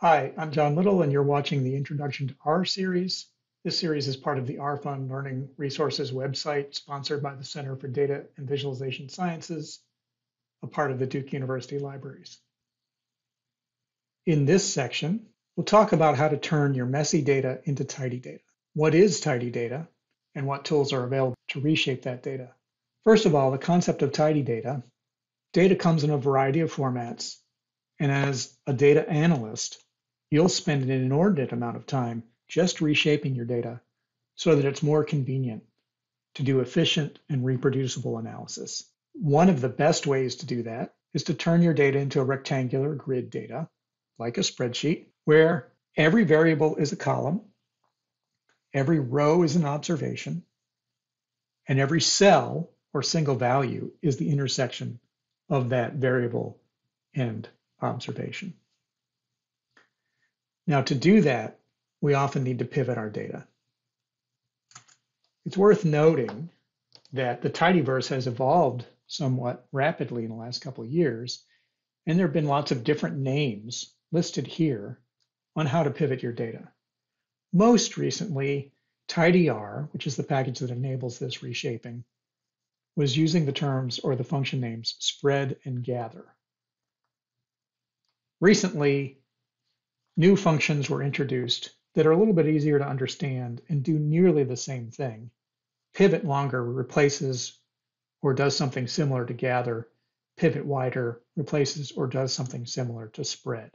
Hi, I'm John Little, and you're watching the Introduction to R series. This series is part of the R Fund Learning Resources website, sponsored by the Center for Data and Visualization Sciences, a part of the Duke University Libraries. In this section, we'll talk about how to turn your messy data into tidy data. What is tidy data, and what tools are available to reshape that data? First of all, the concept of tidy data. Data comes in a variety of formats, and as a data analyst, You'll spend an inordinate amount of time just reshaping your data so that it's more convenient to do efficient and reproducible analysis. One of the best ways to do that is to turn your data into a rectangular grid data, like a spreadsheet, where every variable is a column, every row is an observation, and every cell or single value is the intersection of that variable and observation. Now, to do that, we often need to pivot our data. It's worth noting that the tidyverse has evolved somewhat rapidly in the last couple of years, and there have been lots of different names listed here on how to pivot your data. Most recently, TidyR, which is the package that enables this reshaping, was using the terms or the function names spread and gather. Recently, new functions were introduced that are a little bit easier to understand and do nearly the same thing. Pivot longer replaces or does something similar to gather. Pivot wider replaces or does something similar to spread.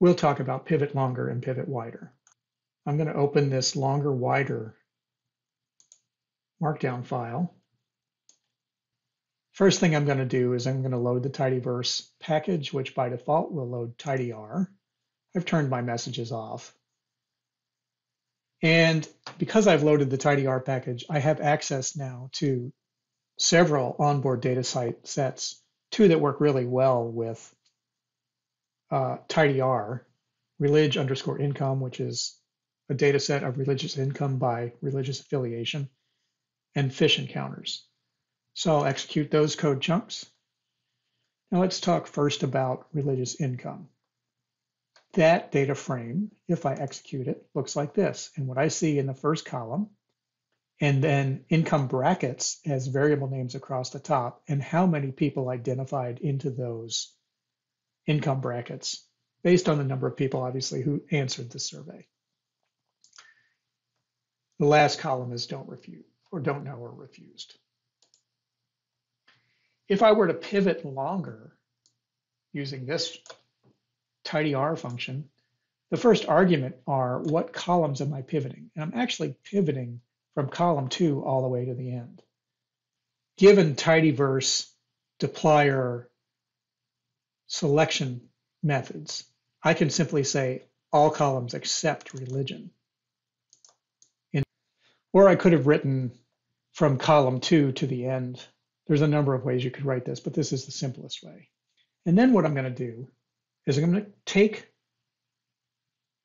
We'll talk about pivot longer and pivot wider. I'm going to open this longer wider markdown file. First thing I'm going to do is I'm going to load the tidyverse package, which by default will load tidyr. I've turned my messages off. And because I've loaded the tidyr package, I have access now to several onboard data site sets, two that work really well with uh, tidyr, relig underscore income, which is a data set of religious income by religious affiliation, and fish encounters. So I'll execute those code chunks. Now let's talk first about religious income. That data frame, if I execute it, looks like this. And what I see in the first column, and then income brackets as variable names across the top, and how many people identified into those income brackets based on the number of people, obviously, who answered the survey. The last column is don't refute or don't know or refused. If I were to pivot longer using this tidy R function, the first argument are what columns am I pivoting? And I'm actually pivoting from column two all the way to the end. Given tidyverse deployer selection methods, I can simply say all columns except religion. In, or I could have written from column two to the end. There's a number of ways you could write this, but this is the simplest way. And then what I'm going to do is I'm going to take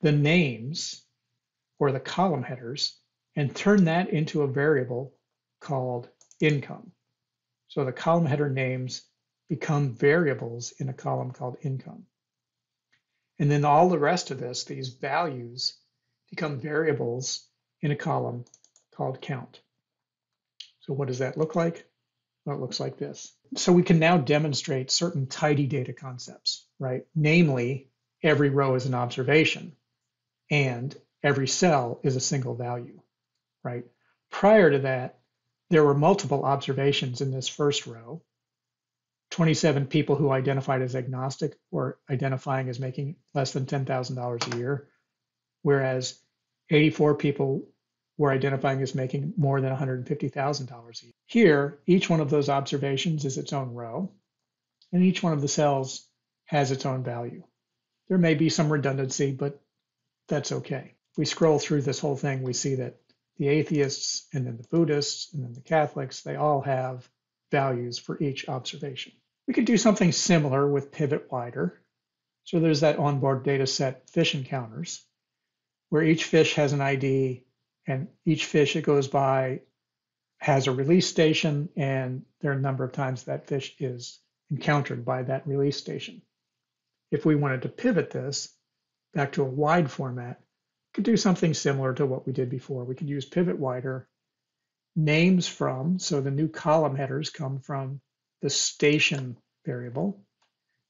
the names or the column headers and turn that into a variable called income. So the column header names become variables in a column called income. And then all the rest of this, these values, become variables in a column called count. So what does that look like? Well, it looks like this so we can now demonstrate certain tidy data concepts, right? Namely, every row is an observation and every cell is a single value, right? Prior to that, there were multiple observations in this first row 27 people who identified as agnostic or identifying as making less than $10,000 a year, whereas 84 people we're identifying as making more than $150,000 a year. Here, each one of those observations is its own row, and each one of the cells has its own value. There may be some redundancy, but that's okay. If we scroll through this whole thing, we see that the atheists and then the Buddhists and then the Catholics, they all have values for each observation. We could do something similar with pivot wider. So there's that onboard data set fish encounters, where each fish has an ID and each fish that goes by has a release station, and there are a number of times that fish is encountered by that release station. If we wanted to pivot this back to a wide format, we could do something similar to what we did before. We could use pivot wider names from, so the new column headers come from the station variable,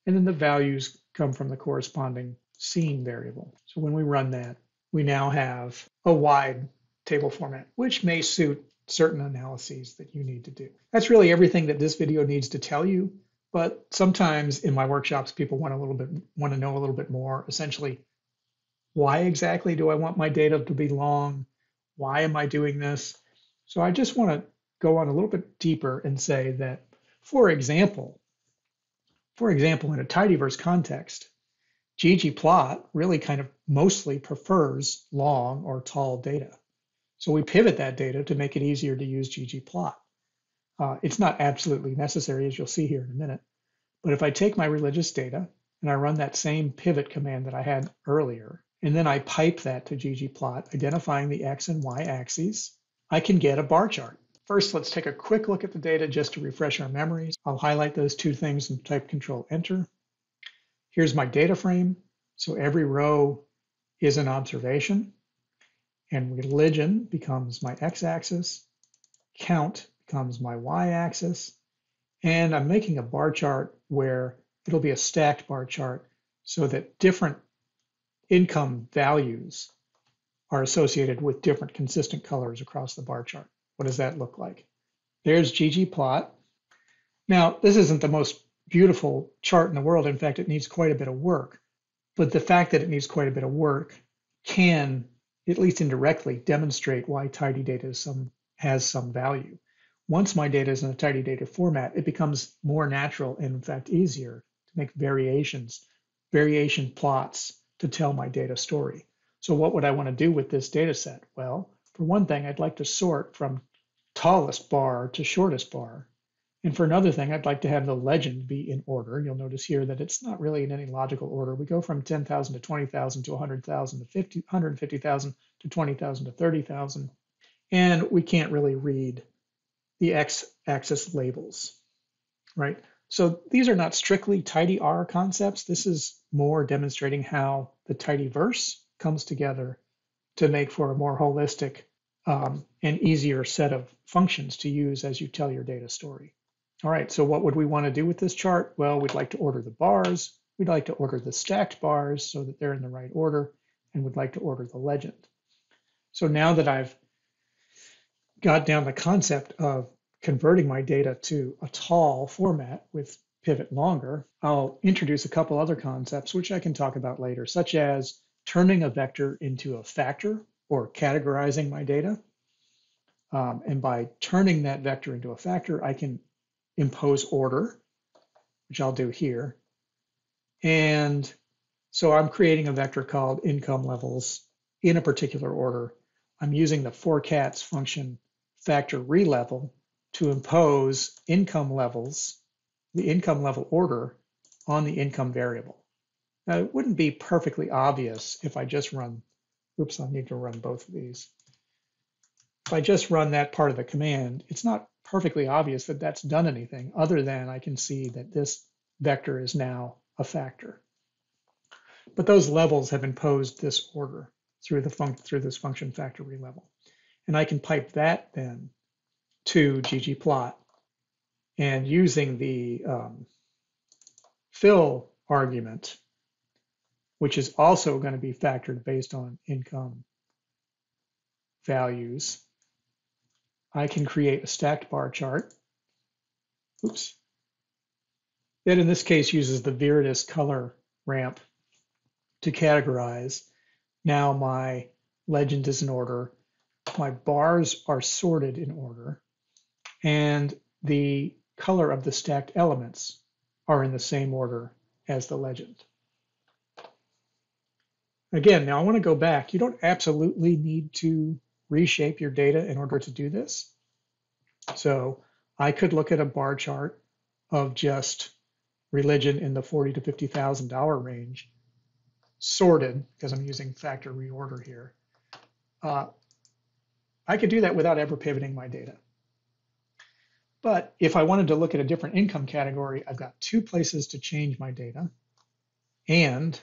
and then the values come from the corresponding scene variable. So when we run that, we now have a wide table format, which may suit certain analyses that you need to do. That's really everything that this video needs to tell you. But sometimes in my workshops, people want a little bit, want to know a little bit more. Essentially, why exactly do I want my data to be long? Why am I doing this? So I just want to go on a little bit deeper and say that, for example, for example, in a tidyverse context, ggplot really kind of mostly prefers long or tall data. So we pivot that data to make it easier to use ggplot. Uh, it's not absolutely necessary, as you'll see here in a minute. But if I take my religious data and I run that same pivot command that I had earlier, and then I pipe that to ggplot, identifying the x and y axes, I can get a bar chart. First, let's take a quick look at the data just to refresh our memories. I'll highlight those two things and type Control Enter. Here's my data frame. So every row is an observation and religion becomes my x-axis, count becomes my y-axis, and I'm making a bar chart where it'll be a stacked bar chart so that different income values are associated with different consistent colors across the bar chart. What does that look like? There's ggplot. Now, this isn't the most beautiful chart in the world. In fact, it needs quite a bit of work. But the fact that it needs quite a bit of work can at least indirectly, demonstrate why tidy data some, has some value. Once my data is in a tidy data format, it becomes more natural and, in fact, easier to make variations, variation plots to tell my data story. So, what would I want to do with this data set? Well, for one thing, I'd like to sort from tallest bar to shortest bar and for another thing, I'd like to have the legend be in order. You'll notice here that it's not really in any logical order. We go from 10,000 to 20,000 to 100,000 to 50, 150,000 to 20,000 to 30,000. And we can't really read the x-axis labels, right? So these are not strictly tidy R concepts. This is more demonstrating how the tidyverse comes together to make for a more holistic um, and easier set of functions to use as you tell your data story. All right, so what would we want to do with this chart? Well, we'd like to order the bars. We'd like to order the stacked bars so that they're in the right order and would like to order the legend. So now that I've got down the concept of converting my data to a tall format with pivot longer, I'll introduce a couple other concepts which I can talk about later, such as turning a vector into a factor or categorizing my data. Um, and by turning that vector into a factor, I can impose order, which I'll do here. And so I'm creating a vector called income levels in a particular order. I'm using the for cats function factor relevel to impose income levels, the income level order on the income variable. Now it wouldn't be perfectly obvious if I just run, oops, I need to run both of these. If I just run that part of the command, it's not perfectly obvious that that's done anything other than I can see that this vector is now a factor. But those levels have imposed this order through the func through this function factor level, And I can pipe that then to ggplot. And using the um, fill argument, which is also going to be factored based on income values, I can create a stacked bar chart. Oops. That in this case uses the Viridis color ramp to categorize. Now my legend is in order. My bars are sorted in order. And the color of the stacked elements are in the same order as the legend. Again, now I want to go back. You don't absolutely need to reshape your data in order to do this. So I could look at a bar chart of just religion in the forty to fifty thousand dollar range, sorted because I'm using factor reorder here. Uh, I could do that without ever pivoting my data. But if I wanted to look at a different income category, I've got two places to change my data, and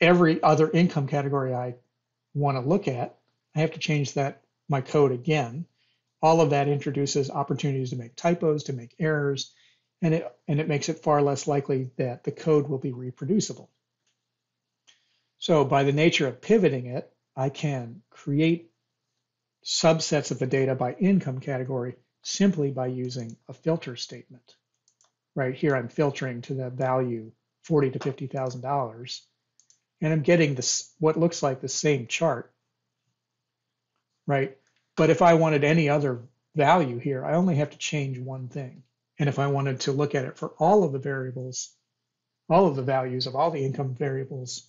every other income category I want to look at I have to change that my code again. All of that introduces opportunities to make typos, to make errors, and it, and it makes it far less likely that the code will be reproducible. So by the nature of pivoting it, I can create subsets of the data by income category simply by using a filter statement. Right here, I'm filtering to the value 40 to $50,000, and I'm getting this what looks like the same chart right? But if I wanted any other value here, I only have to change one thing. And if I wanted to look at it for all of the variables, all of the values of all the income variables,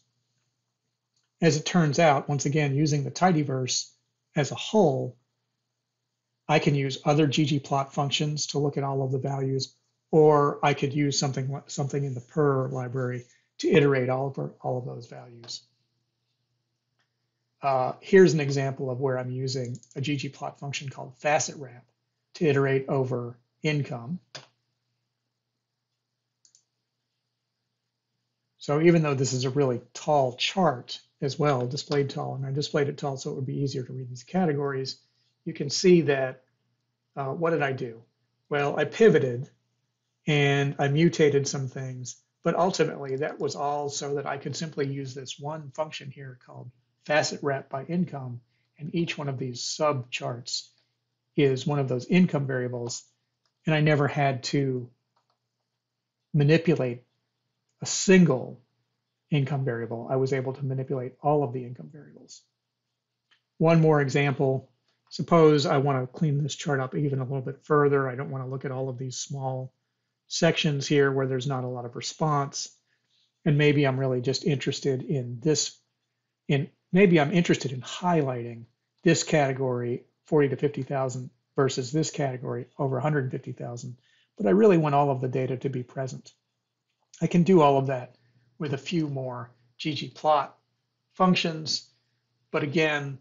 as it turns out, once again, using the tidyverse as a whole, I can use other ggplot functions to look at all of the values, or I could use something something in the per library to iterate all of, all of those values. Uh, here's an example of where I'm using a ggplot function called facet wrap to iterate over income. So even though this is a really tall chart as well, displayed tall, and I displayed it tall so it would be easier to read these categories, you can see that, uh, what did I do? Well, I pivoted and I mutated some things, but ultimately that was all so that I could simply use this one function here called facet wrap by income, and each one of these sub charts is one of those income variables, and I never had to manipulate a single income variable. I was able to manipulate all of the income variables. One more example. Suppose I want to clean this chart up even a little bit further. I don't want to look at all of these small sections here where there's not a lot of response. And maybe I'm really just interested in this, in maybe I'm interested in highlighting this category 40 to 50,000 versus this category over 150,000, but I really want all of the data to be present. I can do all of that with a few more ggplot functions, but again,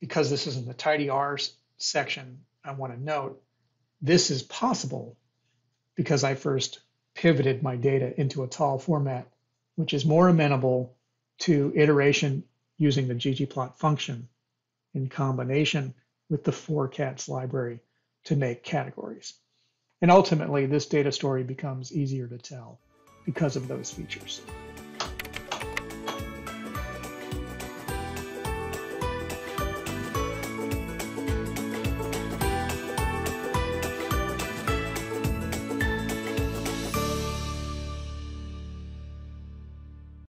because this is in the tidy R section, I want to note this is possible because I first pivoted my data into a tall format, which is more amenable to iteration using the ggplot function in combination with the for cats library to make categories. And ultimately, this data story becomes easier to tell because of those features.